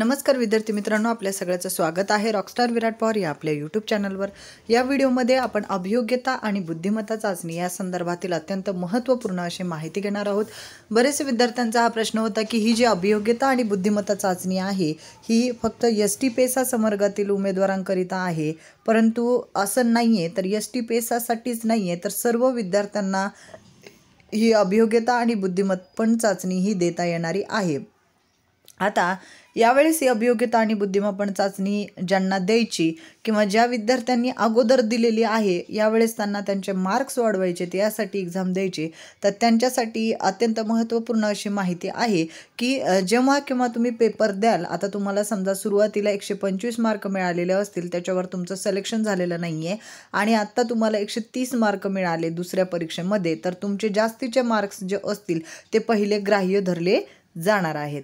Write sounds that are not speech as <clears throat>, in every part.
नमस्कार विद्यार्थी मित्रांनो आपल्या सगळ्याचं स्वागत आहे रॉकस्टार विराट पवार या आपल्या यूट्यूब चॅनलवर या व्हिडिओमध्ये आपण अभियोग्यता आणि बुद्धिमत्ता चाचणी या संदर्भातील अत्यंत महत्त्वपूर्ण अशी माहिती घेणार आहोत बरेचसे विद्यार्थ्यांचा हा प्रश्न होता की ही जी अभियोग्यता आणि बुद्धिमत्ता चाचणी आहे ही फक्त एस टी पेसा समर्गातील उमेदवारांकरिता आहे परंतु असं नाही आहे तर एस टी पेसासाठीच नाही आहे तर सर्व विद्यार्थ्यांना ही अभियोग्यता आणि पण चाचणी ही देता येणारी आहे आता यावेळेस ही अभियोग्यता आणि बुद्धिमापन चाचणी ज्यांना द्यायची किंवा ज्या विद्यार्थ्यांनी अगोदर दिलेली आहे यावेळेस त्यांना त्यांचे मार्क्स वाढवायचे ते यासाठी एक्झाम द्यायचे तर त्यांच्यासाठी अत्यंत महत्त्वपूर्ण अशी माहिती आहे की जेव्हा किंवा तुम्ही पेपर द्याल आता तुम्हाला समजा सुरुवातीला एकशे पंचवीस मार्क मिळालेले असतील त्याच्यावर तुमचं सिलेक्शन झालेलं नाही आहे आणि आत्ता तुम्हाला एकशे तीस मार्क मिळाले दुसऱ्या परीक्षेमध्ये तर तुमचे जास्तीचे मार्क्स जे असतील ते पहिले ग्राह्य धरले जाणार आहेत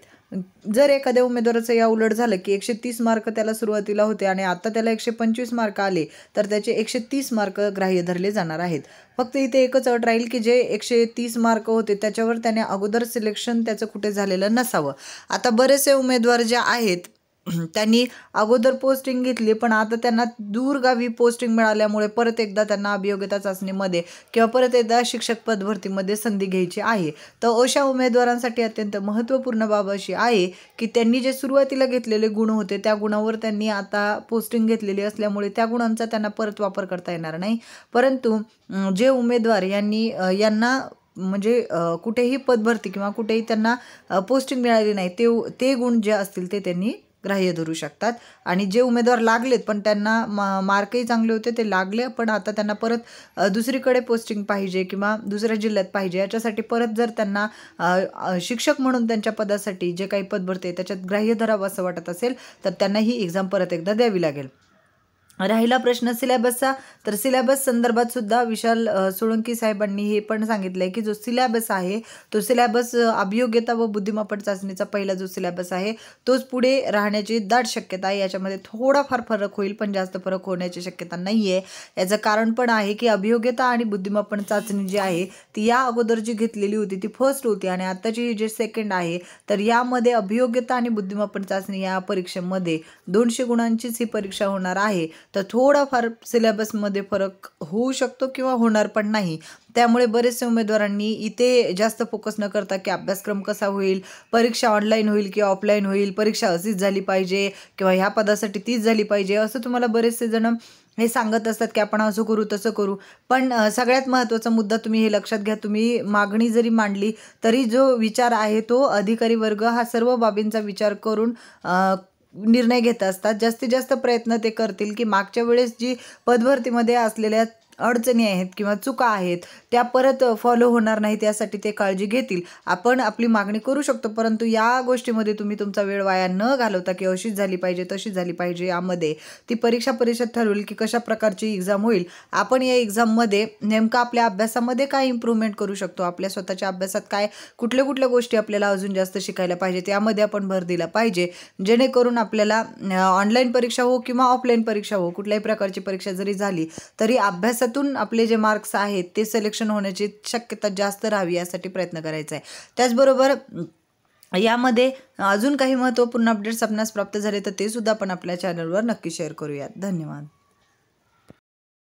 जर एखाद्या उमेदवाराचं या उलट झालं की एकशे तीस मार्क त्याला सुरुवातीला होते आणि आता त्याला एकशे पंचवीस मार्क आले तर त्याचे एकशे तीस मार्क ग्राह्य धरले जाणार आहेत फक्त इथे एकच अट राहील की जे एकशे तीस मार्क होते त्याच्यावर त्याने अगोदर सिलेक्शन त्याचं कुठे झालेलं नसावं आता बरेचसे उमेदवार जे आहेत <clears throat> त्यांनी अगोदर पोस्टिंग घेतली पण आता त्यांना दूरगावी पोस्टिंग मिळाल्यामुळे परत एकदा त्यांना अभियोग्यता चाचणीमध्ये किंवा परत एकदा शिक्षक पदभरतीमध्ये संधी घ्यायची आहे तर अशा उमेदवारांसाठी अत्यंत महत्त्वपूर्ण बाब अशी आहे की त्यांनी जे सुरुवातीला घेतलेले गुण होते त्या गुणावर त्यांनी आता पोस्टिंग घेतलेली असल्यामुळे त्या गुणांचा त्यांना परत वापर करता येणार नाही परंतु जे उमेदवार यांनी यांना म्हणजे कुठेही पदभरती किंवा कुठेही त्यांना पोस्टिंग मिळाली नाही ते ते गुण जे असतील ते त्यांनी ग्राह्य धरू शकतात आणि जे उमेदवार लागलेत पण त्यांना मार्कही चांगले होते ते लागले पण आता त्यांना परत दुसरीकडे पोस्टिंग पाहिजे किंवा दुसऱ्या जिल्ह्यात पाहिजे याच्यासाठी परत जर त्यांना शिक्षक म्हणून त्यांच्या पदासाठी जे काही पद भरते त्याच्यात ग्राह्य धरावं असं वाटत असेल तर त्यांना ही एक्झाम परत एकदा द्यावी लागेल राहिला प्रश्न सिलॅबसचा तर सिलॅबस संदर्भात सुद्धा विशाल सोळंकी साहेबांनी हे पण सांगितलं आहे की जो सिलॅबस आहे तो सिलॅबस अभियोग्यता व बुद्धिमापट चाचणीचा पहिला जो सिलॅबस आहे तोच पुढे राहण्याची दाट शक्यता आहे याच्यामध्ये थोडाफार फरक होईल पण जास्त फरक होण्याची शक्यता नाही आहे याचं कारण पण आहे की अभियोग्यता आणि बुद्धिमापन चाचणी जी आहे ती या अगोदर जी घेतलेली होती ती फर्स्ट होती आणि आत्ताची जी सेकंड आहे तर यामध्ये अभियोग्यता आणि बुद्धिमापन चाचणी या परीक्षेमध्ये दोनशे गुणांचीच ही परीक्षा होणार आहे तर थोडाफार सिलेबसमध्ये फरक होऊ शकतो किंवा होणार पण नाही त्यामुळे बरेचसे उमेदवारांनी इथे जास्त फोकस न करता की अभ्यासक्रम कसा होईल परीक्षा ऑनलाईन होईल किंवा ऑफलाईन होईल परीक्षा अशीच झाली पाहिजे किंवा ह्या पदासाठी तीच झाली पाहिजे असं तुम्हाला बरेचसे जण हे सांगत असतात की आपण असं करू तसं करू पण सगळ्यात महत्त्वाचा मुद्दा तुम्ही हे लक्षात घ्या तुम्ही मागणी जरी मांडली तरी जो विचार आहे तो अधिकारी वर्ग हा सर्व बाबींचा विचार करून निर्णय घेत असतात जास्तीत जास्त प्रयत्न ते करतील की मागच्या वेळेस जी पदभरतीमध्ये असलेल्या अडचणी आहेत किंवा चुका आहेत त्या परत फॉलो होणार नाहीत यासाठी ते काळजी घेतील आपण आपली मागणी करू शकतो परंतु या गोष्टीमध्ये तुम्ही तुमचा वेळ वाया न घालवता की अशीच झाली पाहिजे तशी झाली पाहिजे यामध्ये ती परीक्षा परिषद ठरवेल की कशा प्रकारची एक्झाम होईल आपण या एक्झाममध्ये नेमका आपल्या अभ्यासामध्ये काय इम्प्रूव्हमेंट करू शकतो आपल्या स्वतःच्या अभ्यासात काय कुठल्या कुठल्या गोष्टी आपल्याला अजून जास्त शिकायला पाहिजे त्यामध्ये आपण भर दिला पाहिजे जेणेकरून आपल्याला ऑनलाईन परीक्षा हो किंवा ऑफलाईन परीक्षा हो कुठल्याही प्रकारची परीक्षा जरी झाली तरी अभ्यास अभ्यासातून आपले जे मार्क्स आहेत ते सिलेक्शन होण्याची शक्यता जास्त राहावी यासाठी प्रयत्न करायचा आहे त्याचबरोबर यामध्ये अजून काही महत्त्वपूर्ण अपडेट्स आपल्यास प्राप्त झाले तर ते सुद्धा आपण आपल्या चॅनलवर नक्की शेअर करूयात धन्यवाद